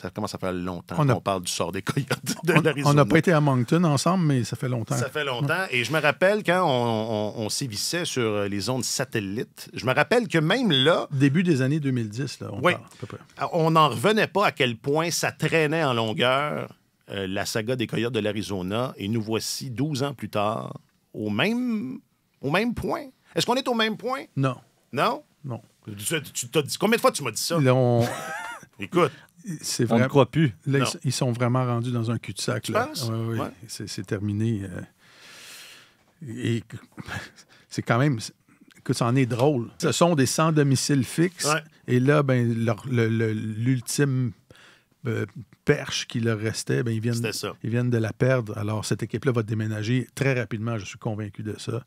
Ça commence à faire longtemps qu'on parle du sort des coyotes de l'Arizona. On n'a pas été à Moncton ensemble, mais ça fait longtemps. Ça fait longtemps. Et je me rappelle quand on, sévissait sur les ondes satellites, je me rappelle que même là... Début des années 2010, là, on oui, ah, On n'en revenait pas à quel point ça traînait en longueur, euh, la saga des coyotes de l'Arizona. Et nous voici 12 ans plus tard, au même, au même point. Est-ce qu'on est au même point? Non. Non? Non. Tu, tu combien de fois tu m'as dit ça? Écoute c'est vrai. On ne croit plus. Là, ils, sont vraiment rendus dans un cul-de-sac. là. C'est, terminé. Euh. Et c'est quand même. que ça en est drôle. Ce sont des sans domiciles fixes. Et là, ben, l'ultime euh, perche qui leur restait, ben, ils, viennent, ils viennent de la perdre. Alors, cette équipe-là va déménager très rapidement. Je suis convaincu de ça.